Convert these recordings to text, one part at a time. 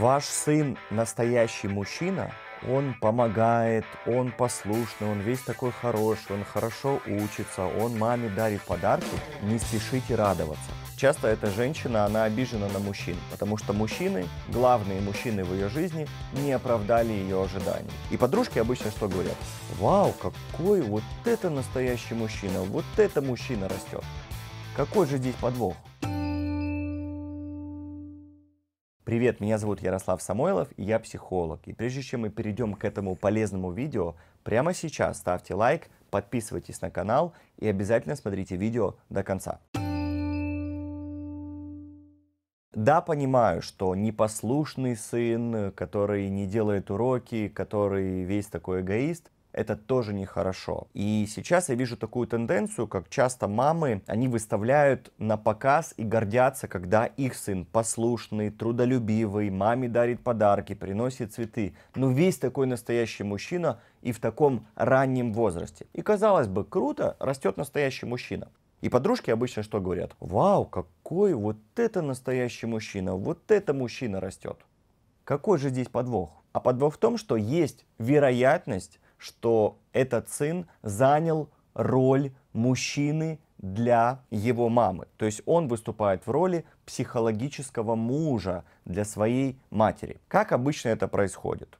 Ваш сын настоящий мужчина, он помогает, он послушный, он весь такой хороший, он хорошо учится, он маме дарит подарки, не спешите радоваться. Часто эта женщина, она обижена на мужчин, потому что мужчины, главные мужчины в ее жизни, не оправдали ее ожиданий. И подружки обычно что говорят? Вау, какой вот это настоящий мужчина, вот это мужчина растет. Какой же здесь подвох? Привет, меня зовут Ярослав Самойлов, и я психолог. И прежде чем мы перейдем к этому полезному видео, прямо сейчас ставьте лайк, подписывайтесь на канал и обязательно смотрите видео до конца. Да, понимаю, что непослушный сын, который не делает уроки, который весь такой эгоист, это тоже нехорошо. И сейчас я вижу такую тенденцию, как часто мамы, они выставляют на показ и гордятся, когда их сын послушный, трудолюбивый, маме дарит подарки, приносит цветы. ну весь такой настоящий мужчина и в таком раннем возрасте. И казалось бы, круто, растет настоящий мужчина. И подружки обычно что говорят? Вау, какой вот это настоящий мужчина, вот это мужчина растет. Какой же здесь подвох? А подвох в том, что есть вероятность, что этот сын занял роль мужчины для его мамы. То есть он выступает в роли психологического мужа для своей матери. Как обычно это происходит?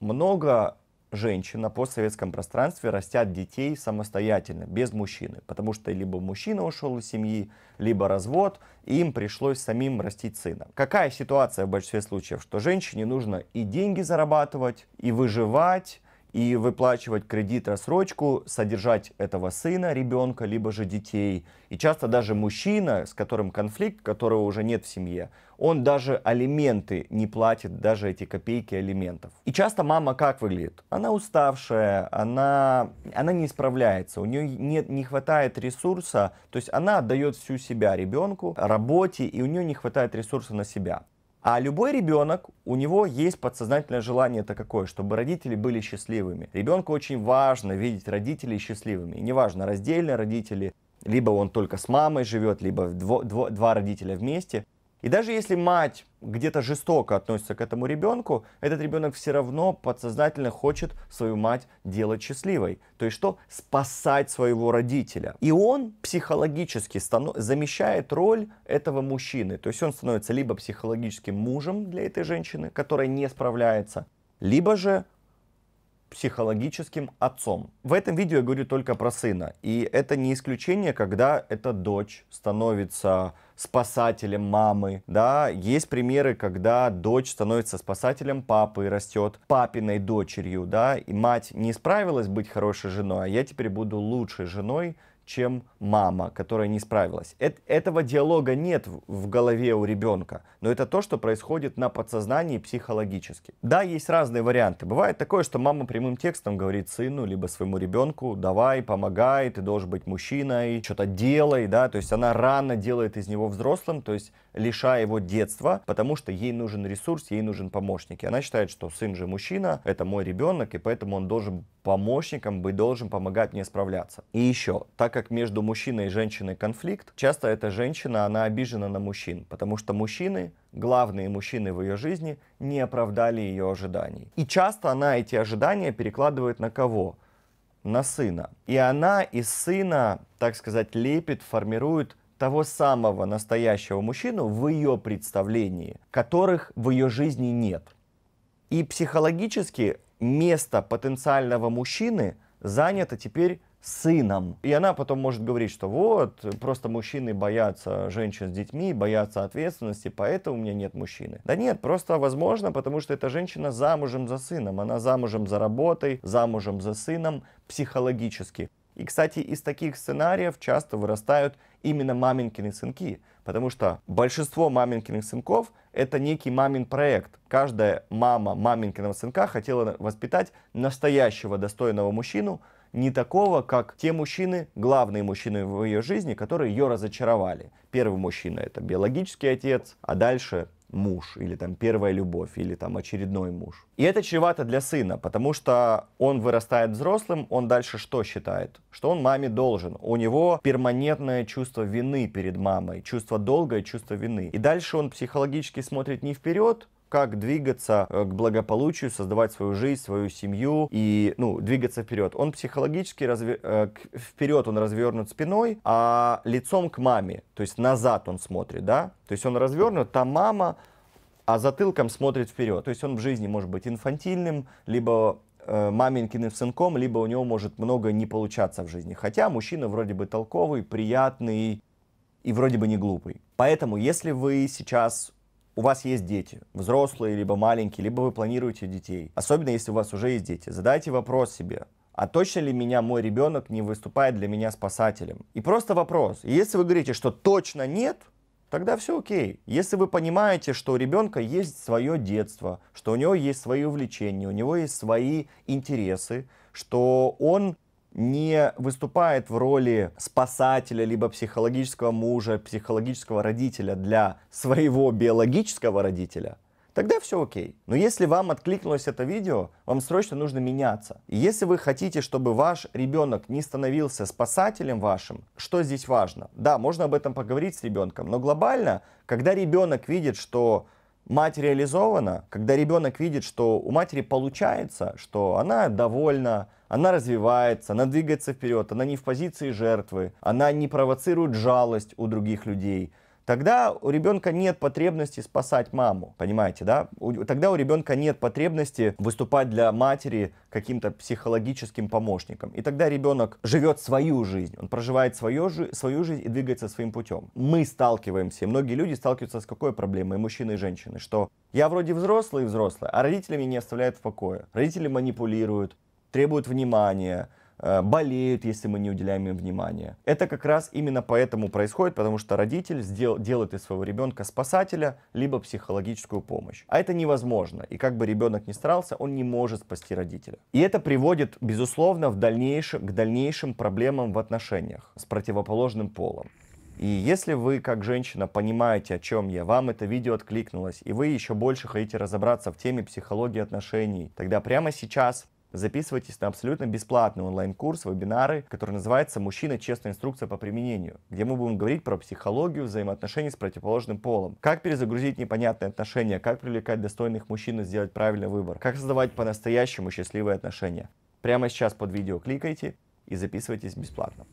Много женщин на постсоветском пространстве растят детей самостоятельно, без мужчины, потому что либо мужчина ушел из семьи, либо развод, и им пришлось самим растить сына. Какая ситуация в большинстве случаев? Что женщине нужно и деньги зарабатывать, и выживать, и выплачивать кредит, рассрочку, содержать этого сына, ребенка, либо же детей. И часто даже мужчина, с которым конфликт, которого уже нет в семье, он даже алименты не платит, даже эти копейки алиментов. И часто мама как выглядит? Она уставшая, она, она не справляется, у нее нет, не хватает ресурса, то есть она отдает всю себя ребенку, работе, и у нее не хватает ресурса на себя. А любой ребенок, у него есть подсознательное желание это какое, чтобы родители были счастливыми. Ребенку очень важно видеть родителей счастливыми. И неважно, раздельно родители, либо он только с мамой живет, либо дво, дво, два родителя вместе. И даже если мать где-то жестоко относится к этому ребенку, этот ребенок все равно подсознательно хочет свою мать делать счастливой. То есть что? Спасать своего родителя. И он психологически станов... замещает роль этого мужчины. То есть он становится либо психологическим мужем для этой женщины, которая не справляется, либо же психологическим отцом. В этом видео я говорю только про сына. И это не исключение, когда эта дочь становится спасателем мамы, да, есть примеры, когда дочь становится спасателем папы и растет папиной дочерью, да, и мать не справилась быть хорошей женой, а я теперь буду лучшей женой, чем мама, которая не справилась. Эт этого диалога нет в голове у ребенка, но это то, что происходит на подсознании психологически. Да, есть разные варианты. Бывает такое, что мама прямым текстом говорит сыну, либо своему ребенку, давай, помогай, ты должен быть мужчиной, что-то делай, да, то есть она рано делает из него взрослым, то есть лишая его детства, потому что ей нужен ресурс, ей нужен помощник. И она считает, что сын же мужчина, это мой ребенок, и поэтому он должен помощником быть должен помогать мне справляться. И еще, так как между мужчиной и женщиной конфликт, часто эта женщина, она обижена на мужчин, потому что мужчины, главные мужчины в ее жизни, не оправдали ее ожиданий. И часто она эти ожидания перекладывает на кого? На сына. И она из сына, так сказать, лепит, формирует того самого настоящего мужчину в ее представлении, которых в ее жизни нет. И психологически место потенциального мужчины занято теперь сыном. И она потом может говорить, что вот, просто мужчины боятся женщин с детьми, боятся ответственности, поэтому у меня нет мужчины. Да нет, просто возможно, потому что эта женщина замужем за сыном, она замужем за работой, замужем за сыном психологически. И, кстати, из таких сценариев часто вырастают именно маминкины сынки, потому что большинство маминкиных сынков — это некий мамин проект. Каждая мама маминкиного сынка хотела воспитать настоящего достойного мужчину, не такого, как те мужчины, главные мужчины в ее жизни, которые ее разочаровали. Первый мужчина — это биологический отец, а дальше муж, или там первая любовь, или там очередной муж. И это чревато для сына, потому что он вырастает взрослым, он дальше что считает? Что он маме должен. У него перманентное чувство вины перед мамой, чувство долга и чувство вины. И дальше он психологически смотрит не вперед, как двигаться э, к благополучию, создавать свою жизнь, свою семью и, ну, двигаться вперед. Он психологически разве... Э, вперед он развернут спиной, а лицом к маме, то есть назад он смотрит, да? То есть он развернут, там мама, а затылком смотрит вперед. То есть он в жизни может быть инфантильным, либо э, маменькиным сынком, либо у него может много не получаться в жизни. Хотя мужчина вроде бы толковый, приятный и вроде бы не глупый. Поэтому, если вы сейчас у вас есть дети, взрослые, либо маленькие, либо вы планируете детей, особенно если у вас уже есть дети, задайте вопрос себе, а точно ли меня мой ребенок не выступает для меня спасателем? И просто вопрос. Если вы говорите, что точно нет, тогда все окей. Если вы понимаете, что у ребенка есть свое детство, что у него есть свои увлечения, у него есть свои интересы, что он не выступает в роли спасателя, либо психологического мужа, психологического родителя для своего биологического родителя, тогда все окей. Но если вам откликнулось это видео, вам срочно нужно меняться. И если вы хотите, чтобы ваш ребенок не становился спасателем вашим, что здесь важно? Да, можно об этом поговорить с ребенком, но глобально, когда ребенок видит, что мать реализована, когда ребенок видит, что у матери получается, что она довольна, она развивается, она двигается вперед, она не в позиции жертвы, она не провоцирует жалость у других людей. Тогда у ребенка нет потребности спасать маму, понимаете, да? Тогда у ребенка нет потребности выступать для матери каким-то психологическим помощником. И тогда ребенок живет свою жизнь, он проживает свою, свою жизнь и двигается своим путем. Мы сталкиваемся, многие люди сталкиваются с какой проблемой, мужчины, и женщины, что я вроде взрослый и взрослый, а родители меня не оставляют в покое. Родители манипулируют, требуют внимания, э, болеют, если мы не уделяем им внимания. Это как раз именно поэтому происходит, потому что родитель сдел- делает из своего ребенка спасателя, либо психологическую помощь. А это невозможно. И как бы ребенок ни старался, он не может спасти родителя. И это приводит, безусловно, в дальнейшем, к дальнейшим проблемам в отношениях с противоположным полом. И если вы, как женщина, понимаете, о чем я, вам это видео откликнулось, и вы еще больше хотите разобраться в теме психологии отношений, тогда прямо сейчас записывайтесь на абсолютно бесплатный онлайн-курс, вебинары, который называется «Мужчина. Честная инструкция по применению», где мы будем говорить про психологию взаимоотношений с противоположным полом, как перезагрузить непонятные отношения, как привлекать достойных мужчин и сделать правильный выбор, как создавать по-настоящему счастливые отношения. Прямо сейчас под видео кликайте и записывайтесь бесплатно.